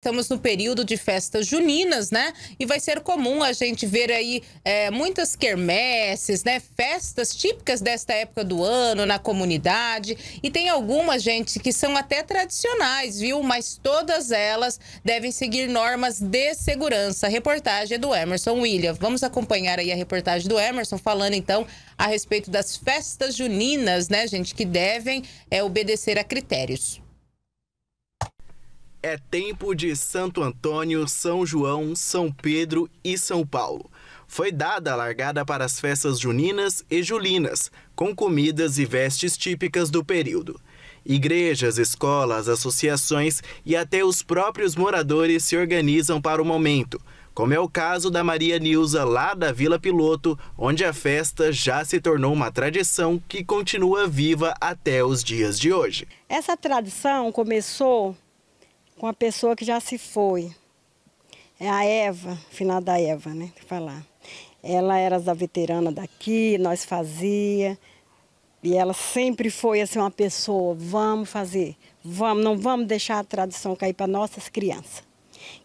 Estamos no período de festas juninas, né? E vai ser comum a gente ver aí é, muitas quermesses, né? Festas típicas desta época do ano na comunidade. E tem algumas, gente, que são até tradicionais, viu? Mas todas elas devem seguir normas de segurança. A reportagem é do Emerson William. Vamos acompanhar aí a reportagem do Emerson falando, então, a respeito das festas juninas, né, gente? Que devem é, obedecer a critérios. É tempo de Santo Antônio, São João, São Pedro e São Paulo. Foi dada a largada para as festas juninas e julinas, com comidas e vestes típicas do período. Igrejas, escolas, associações e até os próprios moradores se organizam para o momento, como é o caso da Maria Nilza, lá da Vila Piloto, onde a festa já se tornou uma tradição que continua viva até os dias de hoje. Essa tradição começou com a pessoa que já se foi. É a Eva, final da Eva, né? Falar. Ela era da veterana daqui, nós fazia. E ela sempre foi assim uma pessoa, vamos fazer, vamos, não vamos deixar a tradição cair para nossas crianças,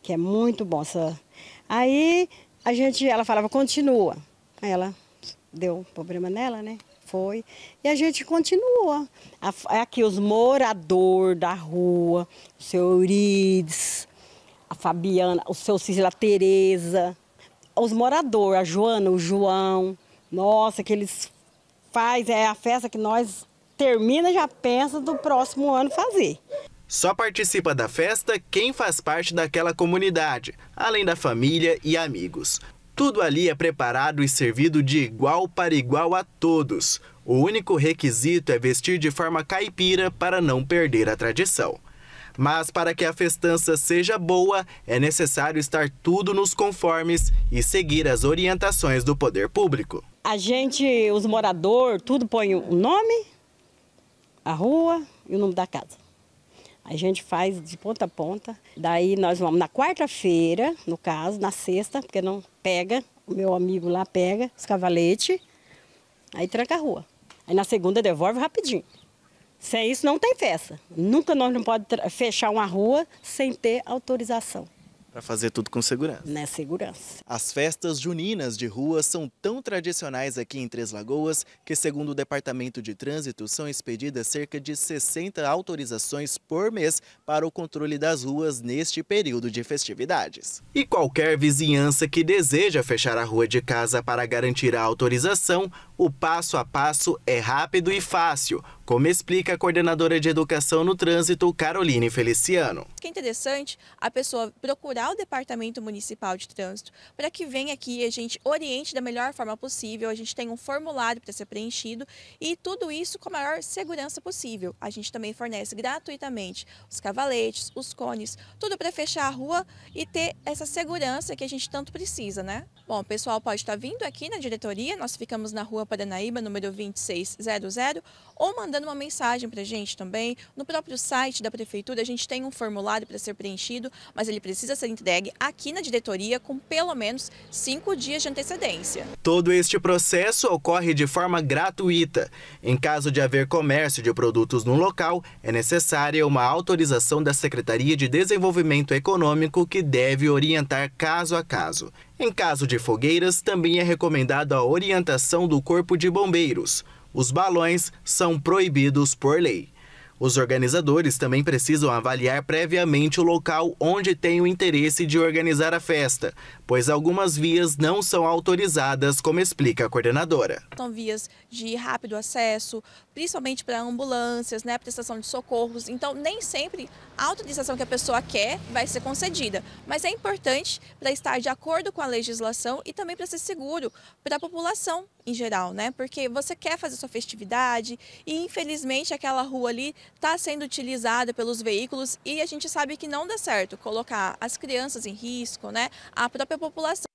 que é muito bom. Essa... Aí a gente, ela falava, continua. Aí ela deu um problema nela, né? foi. E a gente continuou. É aqui os moradores da rua, o seu Eurides, a Fabiana, o seu Cisla, a Tereza, os moradores, a Joana, o João. Nossa, que eles fazem, é a festa que nós termina já pensa do próximo ano fazer. Só participa da festa quem faz parte daquela comunidade, além da família e amigos. Tudo ali é preparado e servido de igual para igual a todos. O único requisito é vestir de forma caipira para não perder a tradição. Mas para que a festança seja boa, é necessário estar tudo nos conformes e seguir as orientações do poder público. A gente, os moradores, tudo põe o nome, a rua e o nome da casa. A gente faz de ponta a ponta. Daí nós vamos na quarta-feira, no caso, na sexta, porque não pega, o meu amigo lá pega os cavaletes, aí tranca a rua. Aí na segunda devolve rapidinho. Sem isso não tem festa. Nunca nós não podemos fechar uma rua sem ter autorização. Para fazer tudo com segurança. Na segurança. As festas juninas de rua são tão tradicionais aqui em Três Lagoas que, segundo o Departamento de Trânsito, são expedidas cerca de 60 autorizações por mês para o controle das ruas neste período de festividades. E qualquer vizinhança que deseja fechar a rua de casa para garantir a autorização, o passo a passo é rápido e fácil, como explica a coordenadora de educação no trânsito, Caroline Feliciano. Que é interessante a pessoa procurar o Departamento Municipal de Trânsito para que venha aqui e a gente oriente da melhor forma possível, a gente tem um formulário para ser preenchido e tudo isso com a maior segurança possível. A gente também fornece gratuitamente os cavaletes, os cones, tudo para fechar a rua e ter essa segurança que a gente tanto precisa, né? Bom, o pessoal pode estar vindo aqui na diretoria, nós ficamos na rua Paranaíba, número 2600, ou mandando uma mensagem para a gente também. No próprio site da Prefeitura, a gente tem um formulário para ser preenchido, mas ele precisa ser entregue aqui na diretoria com pelo menos cinco dias de antecedência. Todo este processo ocorre de forma gratuita. Em caso de haver comércio de produtos no local, é necessária uma autorização da Secretaria de Desenvolvimento Econômico que deve orientar caso a caso. Em caso de fogueiras, também é recomendado a orientação do Corpo de Bombeiros. Os balões são proibidos por lei. Os organizadores também precisam avaliar previamente o local onde tem o interesse de organizar a festa, pois algumas vias não são autorizadas, como explica a coordenadora. São vias de rápido acesso, principalmente para ambulâncias, né, prestação de socorros. Então, nem sempre a autorização que a pessoa quer vai ser concedida, mas é importante para estar de acordo com a legislação e também para ser seguro para a população em geral, né? Porque você quer fazer sua festividade e infelizmente aquela rua ali está sendo utilizada pelos veículos e a gente sabe que não dá certo colocar as crianças em risco, né? A própria população.